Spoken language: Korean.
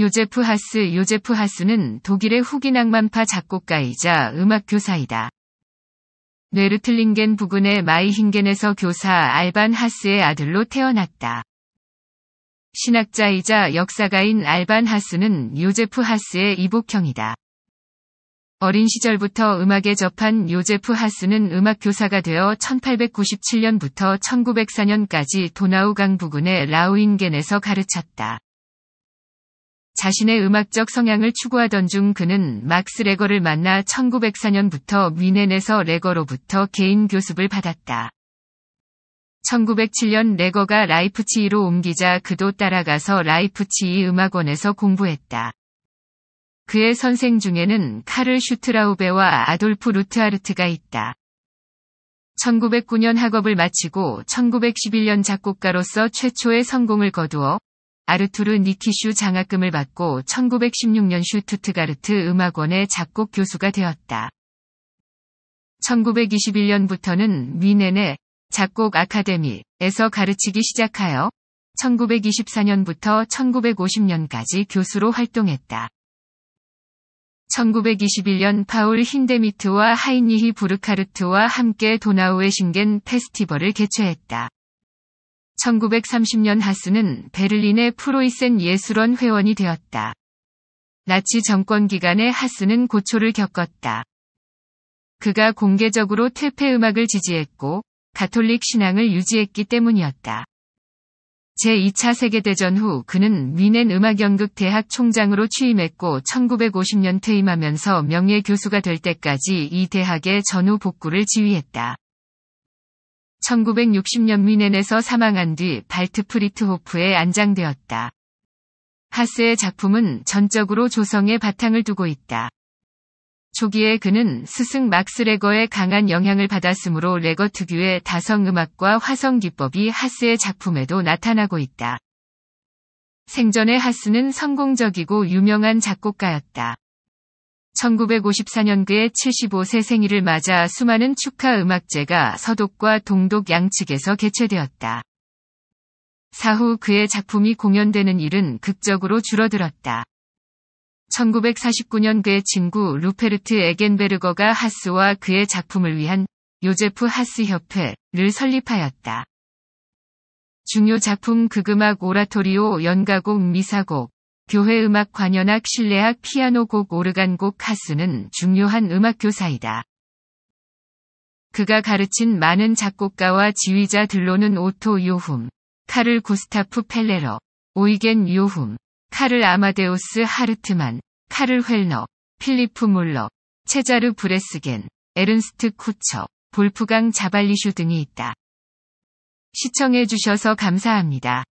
요제프 하스 요제프 하스는 독일의 후기 낭만파 작곡가이자 음악 교사이다. 뇌르틀링겐 부근의 마이힌겐에서 교사 알반 하스의 아들로 태어났다. 신학자이자 역사가인 알반 하스는 요제프 하스의 이복형이다. 어린 시절부터 음악에 접한 요제프 하스는 음악 교사가 되어 1897년부터 1904년까지 도나우강 부근의 라우인겐에서 가르쳤다. 자신의 음악적 성향을 추구하던 중 그는 막스 레거를 만나 1904년부터 위넨에서 레거로부터 개인 교습을 받았다. 1907년 레거가 라이프치히로 옮기자 그도 따라가서 라이프치히 음악원에서 공부했다. 그의 선생 중에는 카를 슈트라우베와 아돌프 루트하르트가 있다. 1909년 학업을 마치고 1911년 작곡가로서 최초의 성공을 거두어 아르투르 니키슈 장학금을 받고 1916년 슈투트가르트 음악원의 작곡 교수가 되었다. 1921년부터는 위넨의 작곡 아카데미에서 가르치기 시작하여 1924년부터 1950년까지 교수로 활동했다. 1921년 파울 힌데미트와 하이니히 부르카르트와 함께 도나우의 신겐 페스티벌을 개최했다. 1930년 하스는 베를린의 프로이센 예술원 회원이 되었다. 나치 정권 기간에 하스는 고초를 겪었다. 그가 공개적으로 퇴폐 음악을 지지했고 가톨릭 신앙을 유지했기 때문이었다. 제2차 세계대전 후 그는 위넨 음악연극 대학 총장으로 취임했고 1950년 퇴임하면서 명예 교수가 될 때까지 이 대학의 전후 복구를 지휘했다. 1960년 미넨에서 사망한 뒤 발트프리트호프에 안장되었다. 하스의 작품은 전적으로 조성에 바탕을 두고 있다. 초기에 그는 스승 막스 레거의 강한 영향을 받았으므로 레거 특유의 다성 음악과 화성 기법이 하스의 작품에도 나타나고 있다. 생전에 하스는 성공적이고 유명한 작곡가였다. 1 9 5 4년 그의 75세 생일을 맞아 수많은 축하 음악제가 서독과 동독 양측에서 개최되었다. 사후 그의 작품이 공연되는 일은 극적으로 줄어들었다. 1949년 그의 친구 루페르트 에겐베르거가 하스와 그의 작품을 위한 요제프 하스 협회를 설립하였다. 중요 작품 극음악 오라토리오 연가곡 미사곡, 교회 음악 관현악 실내악 피아노곡 오르간곡 카스는 중요한 음악 교사이다. 그가 가르친 많은 작곡가와 지휘자들로는 오토 요훔, 카를 구스타프 펠레러, 오이겐 요훔, 카를 아마데우스 하르트만, 카를 헬너, 필리프 몰러, 체자르 브레스겐, 에른스트 쿠처, 볼프강 자발리슈 등이 있다. 시청해주셔서 감사합니다.